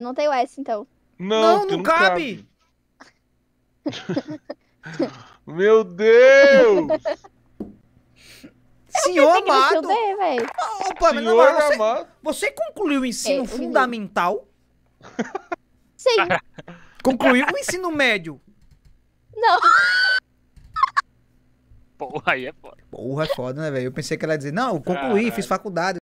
Não tem o S, então. Não, não, não cabe. cabe. Meu Deus! É Senhor amado! Dei, Opa, Senhor não, você, amado! Você concluiu o ensino é, fundamental? Sim. Concluiu o ensino médio? Não. Porra, aí é foda. Porra, é foda, né, velho? Eu pensei que ela ia dizer, não, eu concluí, Caralho. fiz faculdade.